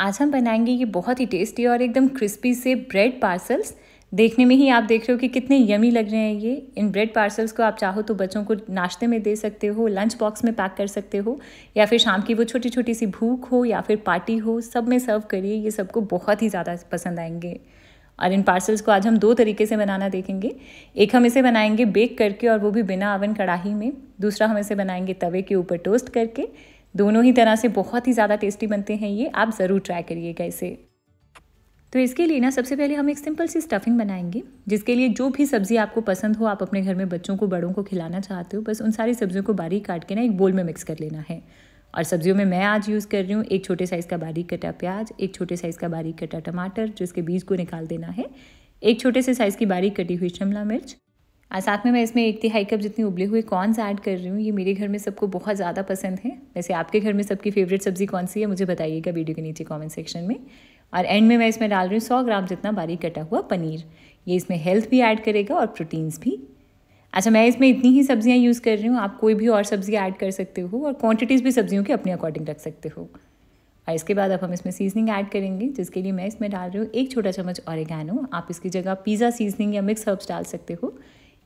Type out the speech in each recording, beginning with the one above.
आज हम बनाएंगे ये बहुत ही टेस्टी और एकदम क्रिस्पी से ब्रेड पार्सल्स देखने में ही आप देख रहे हो कि कितने यमी लग रहे हैं ये इन ब्रेड पार्सल्स को आप चाहो तो बच्चों को नाश्ते में दे सकते हो लंच बॉक्स में पैक कर सकते हो या फिर शाम की वो छोटी छोटी सी भूख हो या फिर पार्टी हो सब में सर्व करिए ये सबको बहुत ही ज़्यादा पसंद आएंगे और इन पार्सल्स को आज हम दो तरीके से बनाना देखेंगे एक हम इसे बनाएंगे बेक करके और वो भी बिना अवन कढ़ाही में दूसरा हम इसे बनाएंगे तवे के ऊपर टोस्ट करके दोनों ही तरह से बहुत ही ज़्यादा टेस्टी बनते हैं ये आप ज़रूर ट्राई करिएगा इसे तो इसके लिए ना सबसे पहले हम एक सिंपल सी स्टफिंग बनाएंगे जिसके लिए जो भी सब्ज़ी आपको पसंद हो आप अपने घर में बच्चों को बड़ों को खिलाना चाहते हो बस उन सारी सब्ज़ियों को बारीक काट के ना एक बोल में मिक्स कर लेना है और सब्जियों में मैं आज यूज़ कर रही हूँ एक छोटे साइज़ का बारीक कटा प्याज एक छोटे साइज़ का बारीक कटा टमाटर जिसके बीज को निकाल देना है एक छोटे से साइज़ की बारीक कटी हुई शिमला मिर्च और साथ में मैं इसमें एक तिहाई कप जितनी उबले हुए कॉर्नस ऐड कर रही हूँ ये मेरे घर में सबको बहुत ज़्यादा पसंद है वैसे आपके घर में सबकी फेवरेट सब्ज़ी कौन सी है मुझे बताइएगा वीडियो के नीचे कॉमेंट सेक्शन में और एंड में मैं इसमें डाल रही हूँ सौ ग्राम जितना बारीक कटा हुआ पनीर ये इसमें हेल्थ भी ऐड करेगा और प्रोटीन्स भी अच्छा मैं इसमें इतनी ही सब्ज़ियाँ यूज़ कर रही हूँ आप कोई भी और सब्ज़ी ऐड कर सकते हो और क्वांटिटीज़ भी सब्ज़ियों के अपने अकॉर्डिंग रख सकते हो और इसके बाद अब हम इसमें सीजनिंग ऐड करेंगे जिसके लिए मैं इसमें डाल रही हूँ एक छोटा चम्मच और आप इसकी जगह पिज़्ज़ा सीजनिंग या मिक्स हर्ब्स डाल सकते हो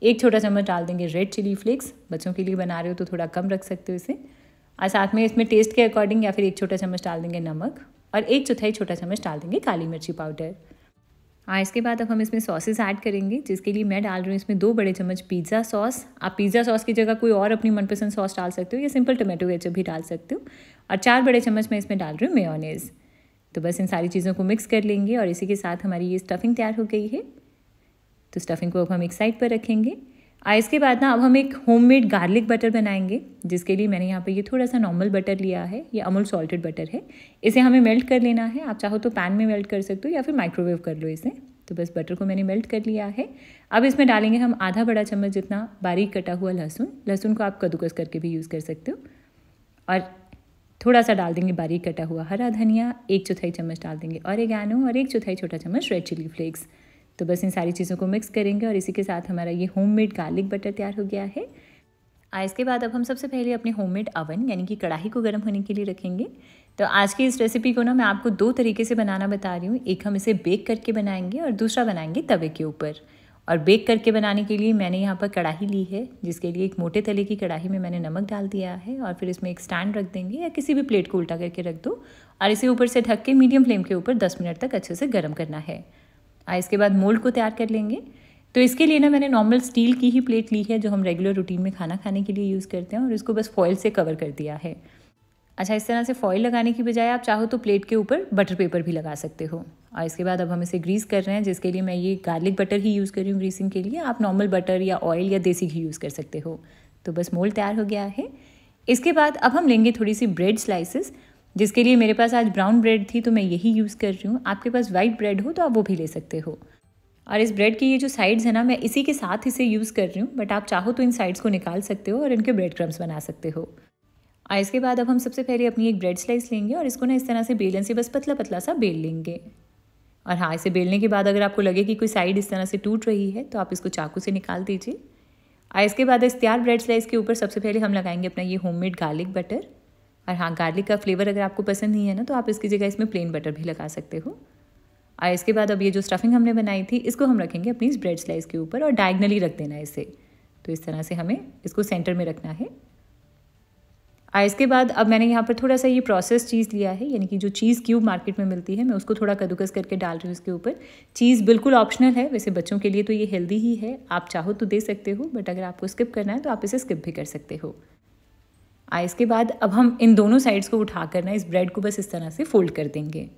एक छोटा चम्मच डाल देंगे रेड चिली फ्लेक्स बच्चों के लिए बना रहे हो तो थोड़ा कम रख सकते हो इसे और साथ में इसमें टेस्ट के अकॉर्डिंग या फिर एक छोटा चम्मच डाल देंगे नमक और एक चौथाई छोटा चम्मच डाल देंगे काली मिर्ची पाउडर हाँ इसके बाद अब हम इसमें सॉसेस ऐड करेंगे जिसके लिए मैं डाल रही हूँ इसमें दो बड़े चम्मच पिज़्ज़ा सॉस आप पिज़्ज़ा सॉस की जगह कोई और अपनी मनपसंद सॉस डाल सकते हो या सिंपल टोमेटो केचप भी डाल सकते हो और चार बड़े चम्मच मैं इसमें डाल रही हूँ मेयोनेज़ तो बस इन सारी चीज़ों को मिक्स कर लेंगे और इसी के साथ हमारी ये स्टफिंग तैयार हो गई है तो स्टफिंग को अब हम एक साइड पर रखेंगे आ इसके बाद ना अब हम एक होममेड गार्लिक बटर बनाएंगे जिसके लिए मैंने यहाँ पे ये थोड़ा सा नॉर्मल बटर लिया है ये अमूल सॉल्टेड बटर है इसे हमें मेल्ट कर लेना है आप चाहो तो पैन में मेल्ट कर सकते हो या फिर माइक्रोवेव कर लो इसे तो बस बटर को मैंने मेल्ट कर लिया है अब इसमें डालेंगे हम आधा बड़ा चम्मच जितना बारीक कटा हुआ लहसुन लहसुन को आप कद्दूकस करके भी यूज़ कर सकते हो और थोड़ा सा डाल देंगे बारीक कटा हुआ हरा धनिया एक चौथाई चम्मच डाल देंगे और और एक चौथाई छोटा चम्मच रेड चिली फ्लेक्स तो बस इन सारी चीज़ों को मिक्स करेंगे और इसी के साथ हमारा ये होममेड गार्लिक बटर तैयार हो गया है आ इसके बाद अब हम सबसे पहले अपने होममेड अवन यानी कि कढ़ाई को गर्म होने के लिए रखेंगे तो आज की इस रेसिपी को ना मैं आपको दो तरीके से बनाना बता रही हूँ एक हम इसे बेक करके बनाएंगे और दूसरा बनाएंगे तवे के ऊपर और बेक करके बनाने के लिए मैंने यहाँ पर कढ़ाई ली है जिसके लिए एक मोटे तले की कढ़ाई में मैंने नमक डाल दिया है और फिर इसमें एक स्टैंड रख देंगे या किसी भी प्लेट को उल्टा करके रख दो और इसे ऊपर से ढक के मीडियम फ्लेम के ऊपर दस मिनट तक अच्छे से गर्म करना है इसके बाद मोल्ड को तैयार कर लेंगे तो इसके लिए ना मैंने नॉर्मल स्टील की ही प्लेट ली है जो हम रेगुलर रूटीन में खाना खाने के लिए यूज़ करते हैं और इसको बस फॉयल से कवर कर दिया है अच्छा इस तरह से फॉयल लगाने की बजाय आप चाहो तो प्लेट के ऊपर बटर पेपर भी लगा सकते हो और इसके बाद अब हम इसे ग्रीस कर रहे हैं जिसके लिए मैं ये गार्लिक बटर ही यूज़ कर रही हूँ ग्रीसिंग के लिए आप नॉर्मल बटर या ऑयल या देसी घी यूज़ कर सकते हो तो बस मोल्ड तैयार हो गया है इसके बाद अब हम लेंगे थोड़ी सी ब्रेड स्लाइसेस जिसके लिए मेरे पास आज ब्राउन ब्रेड थी तो मैं यही यूज़ कर रही हूँ आपके पास वाइट ब्रेड हो तो आप वो भी ले सकते हो और इस ब्रेड की ये जो साइड्स है ना मैं इसी के साथ इसे यूज़ कर रही हूँ बट आप चाहो तो इन साइड्स को निकाल सकते हो और इनके ब्रेड क्रम्स बना सकते हो और इसके बाद अब हम सबसे पहले अपनी एक ब्रेड स्लाइस लेंगे और इसको ना इस तरह से बेलन से बस पतला पतला सा बेल लेंगे और हाँ इसे बेलने के बाद अगर आपको लगे कि कोई साइड इस तरह से टूट रही है तो आप इसको चाकू से निकाल दीजिए और इसके बाद इस तैयार ब्रेड स्लाइस के ऊपर सबसे पहले हम लगाएंगे अपना ये होममेड गार्लिक बटर और हाँ गार्लिक का फ्लेवर अगर आपको पसंद नहीं है ना तो आप इसकी जगह इसमें प्लेन बटर भी लगा सकते हो और इसके बाद अब ये जो स्टफिंग हमने बनाई थी इसको हम रखेंगे अपनी इस ब्रेड स्लाइस के ऊपर और डायगनली रख देना है इसे तो इस तरह से हमें इसको सेंटर में रखना है और इसके बाद अब मैंने यहाँ पर थोड़ा सा ये प्रोसेस चीज़ लिया है यानी कि जो चीज़ क्यूब मार्केट में मिलती है मैं उसको थोड़ा कद्दूकस करके डाल रही हूँ इसके ऊपर चीज़ बिल्कुल ऑप्शनल है वैसे बच्चों के लिए तो ये हेल्दी ही है आप चाहो तो दे सकते हो बट अगर आपको स्किप करना है तो आप इसे स्किप भी कर सकते हो आ इसके बाद अब हम इन दोनों साइड्स को उठा कर ना इस ब्रेड को बस इस तरह से फोल्ड कर देंगे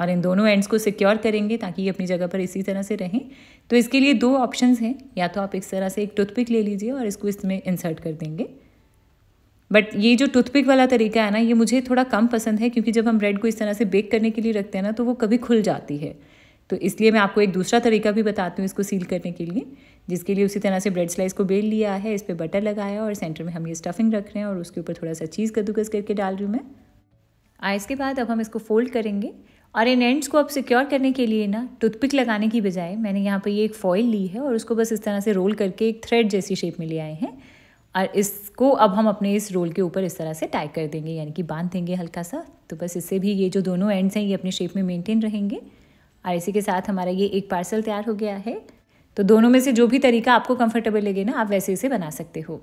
और इन दोनों एंड्स को सिक्योर करेंगे ताकि ये अपनी जगह पर इसी तरह से रहें तो इसके लिए दो ऑप्शंस हैं या तो आप इस तरह से एक टूथपिक ले लीजिए और इसको इसमें इंसर्ट कर देंगे बट ये जो टूथपिक वाला तरीका है ना ये मुझे थोड़ा कम पसंद है क्योंकि जब हम ब्रेड को इस तरह से बेक करने के लिए रखते हैं ना तो वो कभी खुल जाती है तो इसलिए मैं आपको एक दूसरा तरीका भी बताती हूँ इसको सील करने के लिए जिसके लिए उसी तरह से ब्रेड स्लाइस को बेल लिया है इस पर बटर लगाया और सेंटर में हम ये स्टफिंग रख रहे हैं और उसके ऊपर थोड़ा सा चीज़ कद्दूकस करके डाल रही हूँ मैं आ इसके बाद अब हम इसको फोल्ड करेंगे और इन एंड्स को अब सिक्योर करने के लिए ना टूथपिक लगाने की बजाय मैंने यहाँ पर ये एक फॉइल ली है और उसको बस इस तरह से रोल करके एक थ्रेड जैसी शेप में ले आए हैं और इसको अब हम अपने इस रोल के ऊपर इस तरह से टाई कर देंगे यानी कि बांध देंगे हल्का सा तो बस इससे भी ये जो दोनों एंड्स हैं ये अपने शेप में मेनटेन रहेंगे और इसी के साथ हमारा ये एक पार्सल तैयार हो गया है तो दोनों में से जो भी तरीका आपको कंफर्टेबल लगे ना आप वैसे इसे बना सकते हो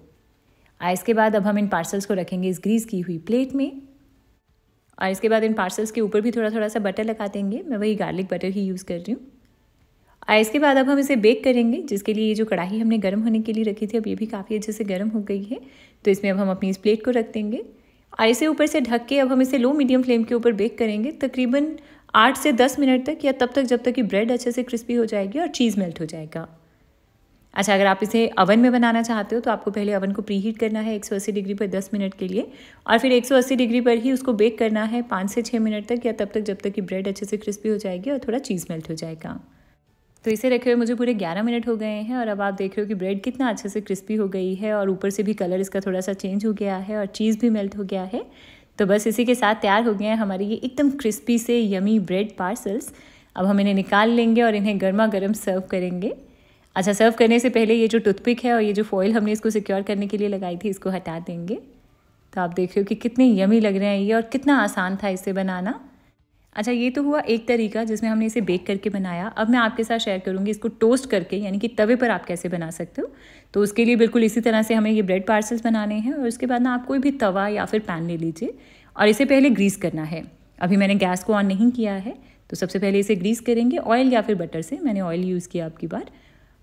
और इसके बाद अब हम इन पार्सल्स को रखेंगे इस ग्रीस की हुई प्लेट में और इसके बाद इन पार्सल्स के ऊपर भी थोड़ा थोड़ा सा बटर लगा देंगे मैं वही गार्लिक बटर ही यूज़ कर रही हूँ और इसके बाद अब हम इसे बेक करेंगे जिसके लिए ये जो कढ़ाई हमने गर्म होने के लिए रखी थी अब ये भी काफ़ी अच्छे से गर्म हो गई है तो इसमें अब हम अपनी इस प्लेट को रख देंगे और इसे ऊपर से ढक के अब हम इसे लो मीडियम फ्लेम के ऊपर बेक करेंगे तकरीबन आठ से दस मिनट तक या तब तक जब तक कि ब्रेड अच्छे से क्रिस्पी हो जाएगी और चीज़ मेल्ट हो जाएगा अच्छा अगर आप इसे अवन में बनाना चाहते हो तो आपको पहले अवन को प्री हीट करना है 180 डिग्री पर 10 मिनट के लिए और फिर 180 डिग्री पर ही उसको बेक करना है पाँच से छः मिनट तक या तब तक जब तक कि ब्रेड अच्छे से क्रिस्पी हो जाएगी और थोड़ा चीज़ मेल्ट हो जाएगा तो इसे रखे हुए मुझे पूरे 11 मिनट हो गए हैं और अब आप देख रहे हो कि ब्रेड कितना अच्छे से क्रिस्पी हो गई है और ऊपर से भी कलर इसका थोड़ा सा चेंज हो गया है और चीज़ भी मेल्ट हो गया है तो बस इसी के साथ तैयार हो गए हैं हमारे ये एकदम क्रिस्पी से यमी ब्रेड पार्सल्स अब हम इन्हें निकाल लेंगे और इन्हें गर्मा गर्म सर्व करेंगे अच्छा सर्व करने से पहले ये जो टूथपिक है और ये जो फॉइल हमने इसको सिक्योर करने के लिए लगाई थी इसको हटा देंगे तो आप देख रहे हो कि कितने यमी लग रहे हैं ये और कितना आसान था इसे बनाना अच्छा ये तो हुआ एक तरीका जिसमें हमने इसे बेक करके बनाया अब मैं आपके साथ शेयर करूँगी इसको टोस्ट करके यानी कि तवे पर आप कैसे बना सकते हो तो उसके लिए बिल्कुल इसी तरह से हमें ये ब्रेड पार्सल्स बनाने हैं और उसके बाद ना आप कोई भी तवा या फिर पैन ले लीजिए और इसे पहले ग्रीस करना है अभी मैंने गैस को ऑन नहीं किया है तो सबसे पहले इसे ग्रीस करेंगे ऑयल या फिर बटर से मैंने ऑयल यूज़ किया आपकी बार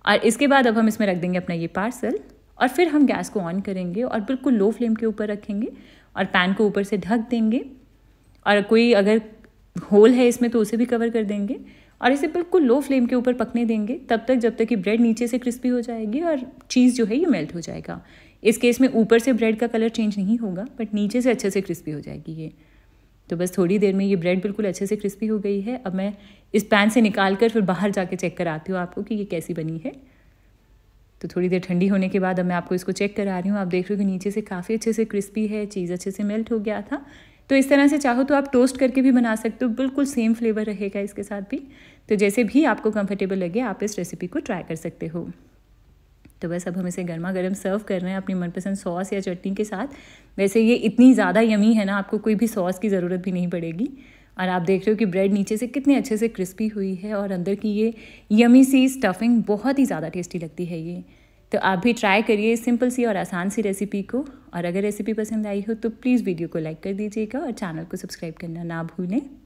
और इसके बाद अब हम इसमें रख देंगे अपना ये पार्सल और फिर हम गैस को ऑन करेंगे और बिल्कुल लो फ्लेम के ऊपर रखेंगे और पैन को ऊपर से ढक देंगे और कोई अगर होल है इसमें तो उसे भी कवर कर देंगे और इसे बिल्कुल लो फ्लेम के ऊपर पकने देंगे तब तक जब तक कि ब्रेड नीचे से क्रिस्पी हो जाएगी और चीज़ जो है ये मेल्ट हो जाएगा इस केस में ऊपर से ब्रेड का कलर चेंज नहीं होगा बट नीचे से अच्छे से क्रिस्पी हो जाएगी ये तो बस थोड़ी देर में ये ब्रेड बिल्कुल अच्छे से क्रिस्पी हो गई है अब मैं इस पैन से निकाल कर फिर बाहर जाके चेक कराती हूँ आपको कि ये कैसी बनी है तो थोड़ी देर ठंडी होने के बाद अब मैं आपको इसको चेक करा रही हूँ आप देख रहे हो कि नीचे से काफ़ी अच्छे से क्रिस्पी है चीज़ अच्छे से मेल्ट हो गया था तो इस तरह से चाहो तो आप टोस्ट करके भी बना सकते हो बिल्कुल सेम फ्लेवर रहेगा इसके साथ भी तो जैसे भी आपको कंफर्टेबल लगे आप इस रेसिपी को ट्राई कर सकते हो तो बस अब हम इसे गर्मा गर्म सर्व कर रहे हैं अपनी मनपसंद सॉस या चटनी के साथ वैसे ये इतनी ज़्यादा यमी है ना आपको कोई भी सॉस की ज़रूरत भी नहीं पड़ेगी और आप देख रहे हो कि ब्रेड नीचे से कितने अच्छे से क्रिस्पी हुई है और अंदर की ये यमी सी स्टफिंग बहुत ही ज़्यादा टेस्टी लगती है ये तो आप भी ट्राई करिए सिंपल सी और आसान सी रेसिपी को और अगर रेसिपी पसंद आई हो तो प्लीज़ वीडियो को लाइक कर दीजिएगा और चैनल को सब्सक्राइब करना ना भूलें